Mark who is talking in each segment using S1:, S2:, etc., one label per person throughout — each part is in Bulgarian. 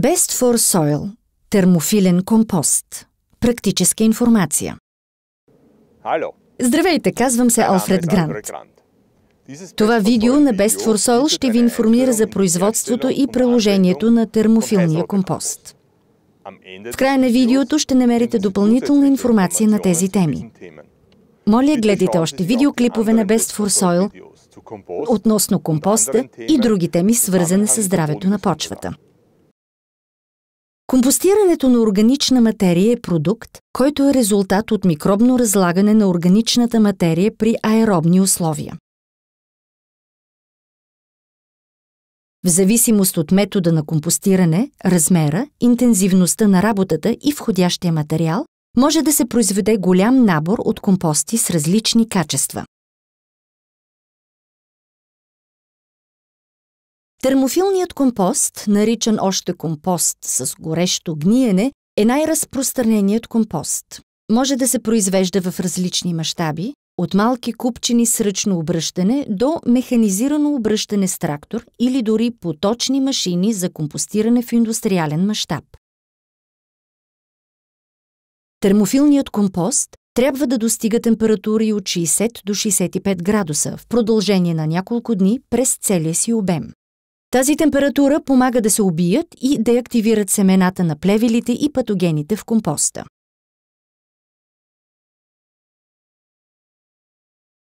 S1: Best for Soil – термофилен компост. Практическа информация. Hello. Здравейте, казвам се Алфред Грант. Това видео на Best for Soil ще ви е информира за е производството и приложението на термофилния компост. В края на видеото ще намерите допълнителна информация на тези теми. Моля, гледайте още видеоклипове на Best for Soil относно компоста и други теми, свързани с здравето на почвата. Компостирането на органична материя е продукт, който е резултат от микробно разлагане на органичната материя при аеробни условия. В зависимост от метода на компостиране, размера, интензивността на работата и входящия материал, може да се произведе голям набор от компости с различни качества. Термофилният компост, наричан още компост с горещо гниене, е най-разпространеният компост. Може да се произвежда в различни мащаби, от малки купчини с ръчно обръщане до механизирано обръщане с трактор или дори поточни машини за компостиране в индустриален мащаб. Термофилният компост трябва да достига температури от 60 до 65 градуса в продължение на няколко дни през целия си обем. Тази температура помага да се убият и да активират семената на плевелите и патогените в компоста.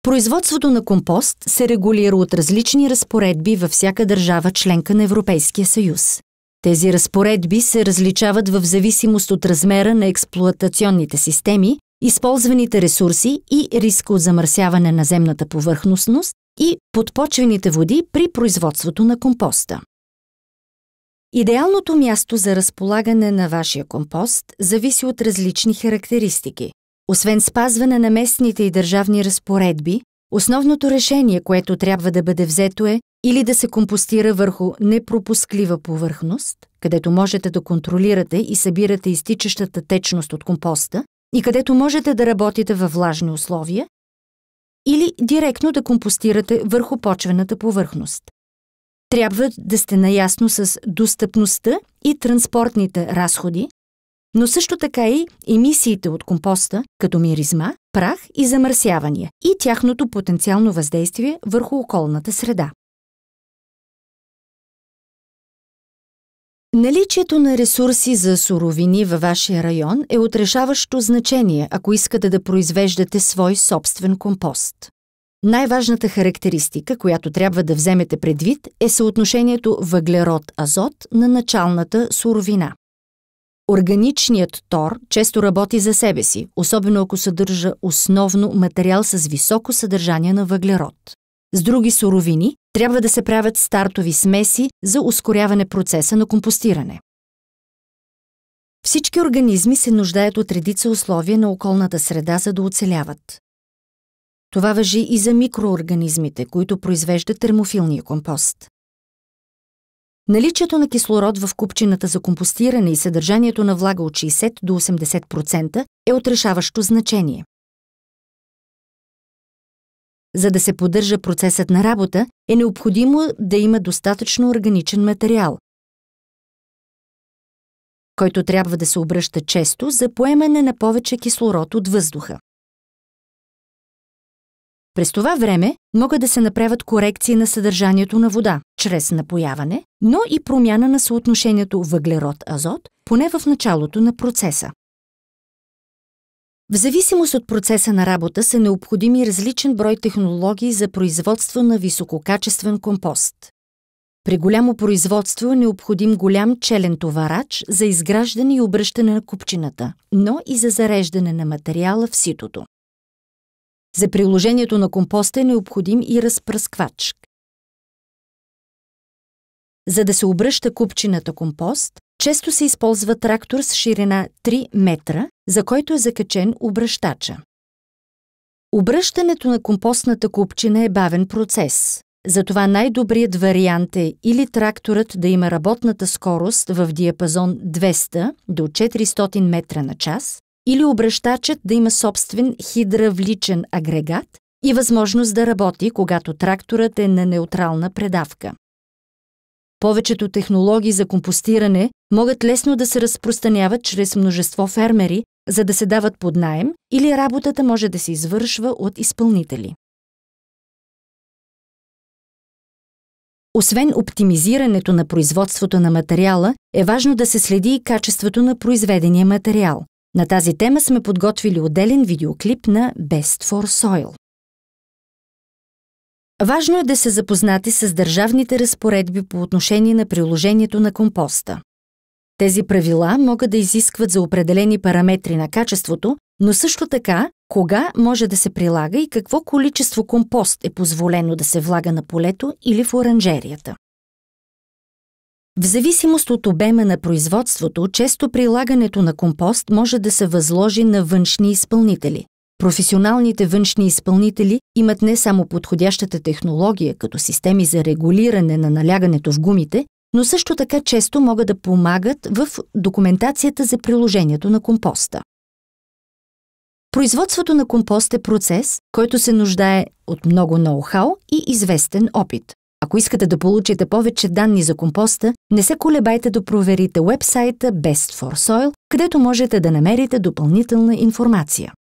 S1: Производството на компост се регулира от различни разпоредби във всяка държава членка на Европейския съюз. Тези разпоредби се различават в зависимост от размера на експлуатационните системи, използваните ресурси и риско от замърсяване на земната повърхностност, и подпочвените води при производството на компоста. Идеалното място за разполагане на вашия компост зависи от различни характеристики. Освен спазване на местните и държавни разпоредби, основното решение, което трябва да бъде взето е или да се компостира върху непропусклива повърхност, където можете да контролирате и събирате изтичащата течност от компоста, и където можете да работите във влажни условия, или директно да компостирате върху почвената повърхност. Трябва да сте наясно с достъпността и транспортните разходи, но също така и емисиите от компоста, като миризма, прах и замърсявания и тяхното потенциално въздействие върху околната среда. Наличието на ресурси за суровини във вашия район е отрешаващо значение, ако искате да произвеждате свой собствен компост. Най-важната характеристика, която трябва да вземете предвид, е съотношението въглерод-азот на началната суровина. Органичният тор често работи за себе си, особено ако съдържа основно материал с високо съдържание на въглерод с други суровини, трябва да се правят стартови смеси за ускоряване процеса на компостиране. Всички организми се нуждаят от редица условия на околната среда, за да оцеляват. Това въжи и за микроорганизмите, които произвеждат термофилния компост. Наличието на кислород в купчината за компостиране и съдържанието на влага от 60 до 80% е отрешаващо значение. За да се поддържа процесът на работа, е необходимо да има достатъчно органичен материал, който трябва да се обръща често за поемане на повече кислород от въздуха. През това време могат да се направят корекции на съдържанието на вода чрез напояване, но и промяна на съотношението въглерод-азот, поне в началото на процеса. В зависимост от процеса на работа са необходими различен брой технологии за производство на висококачествен компост. При голямо производство е необходим голям челен товарач за изграждане и обръщане на купчината, но и за зареждане на материала в ситото. За приложението на компоста е необходим и разпръсквач. За да се обръща купчината компост, често се използва трактор с ширина 3 метра, за който е закачен обръщача. Обръщането на компостната купчина е бавен процес. Затова най-добрият вариант е или тракторът да има работната скорост в диапазон 200 до 400 метра на час, или обръщачът да има собствен хидравличен агрегат и възможност да работи, когато тракторът е на неутрална предавка. Повечето технологии за компостиране могат лесно да се разпространяват чрез множество фермери, за да се дават под найем или работата може да се извършва от изпълнители. Освен оптимизирането на производството на материала, е важно да се следи и качеството на произведения материал. На тази тема сме подготвили отделен видеоклип на Best for Soil. Важно е да се запознати с държавните разпоредби по отношение на приложението на компоста. Тези правила могат да изискват за определени параметри на качеството, но също така кога може да се прилага и какво количество компост е позволено да се влага на полето или в оранжерията. В зависимост от обема на производството, често прилагането на компост може да се възложи на външни изпълнители. Професионалните външни изпълнители имат не само подходящата технология като системи за регулиране на налягането в гумите, но също така често могат да помагат в документацията за приложението на компоста. Производството на компост е процес, който се нуждае от много ноу-хау и известен опит. Ако искате да получите повече данни за компоста, не се колебайте да проверите вебсайта Best for Soil, където можете да намерите допълнителна информация.